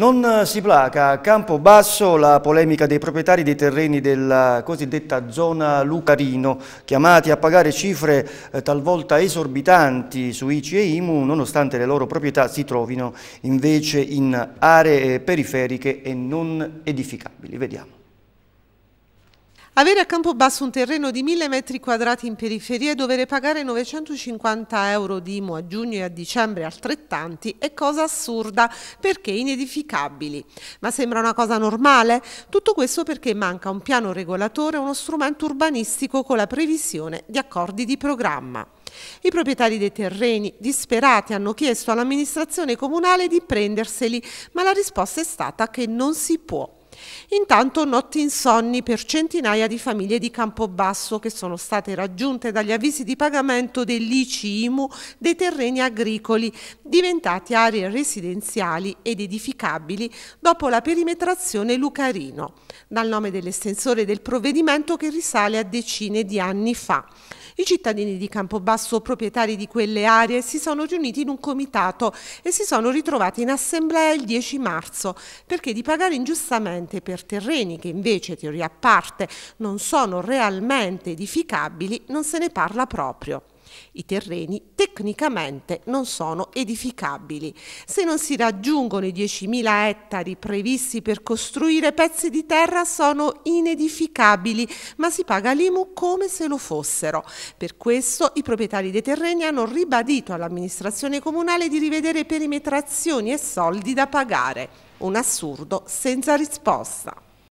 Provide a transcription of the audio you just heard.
Non eh, si placa a campo basso la polemica dei proprietari dei terreni della cosiddetta zona Lucarino, chiamati a pagare cifre eh, talvolta esorbitanti su ICI e IMU, nonostante le loro proprietà si trovino invece in aree eh, periferiche e non edificabili. Vediamo. Avere a Campobasso un terreno di 1000 metri quadrati in periferia e dover pagare 950 euro di IMU a giugno e a dicembre altrettanti è cosa assurda perché inedificabili. Ma sembra una cosa normale? Tutto questo perché manca un piano regolatore e uno strumento urbanistico con la previsione di accordi di programma. I proprietari dei terreni, disperati, hanno chiesto all'amministrazione comunale di prenderseli, ma la risposta è stata che non si può. Intanto notti insonni per centinaia di famiglie di Campobasso che sono state raggiunte dagli avvisi di pagamento dell'ICIMU dei terreni agricoli diventati aree residenziali ed edificabili dopo la perimetrazione Lucarino, dal nome dell'estensore del provvedimento che risale a decine di anni fa. I cittadini di Campobasso, proprietari di quelle aree, si sono riuniti in un comitato e si sono ritrovati in assemblea il 10 marzo perché di pagare ingiustamente solamente per terreni che invece, teoria a parte, non sono realmente edificabili, non se ne parla proprio. I terreni tecnicamente non sono edificabili. Se non si raggiungono i 10.000 ettari previsti per costruire, pezzi di terra sono inedificabili, ma si paga l'IMU come se lo fossero. Per questo i proprietari dei terreni hanno ribadito all'amministrazione comunale di rivedere perimetrazioni e soldi da pagare. Un assurdo senza risposta.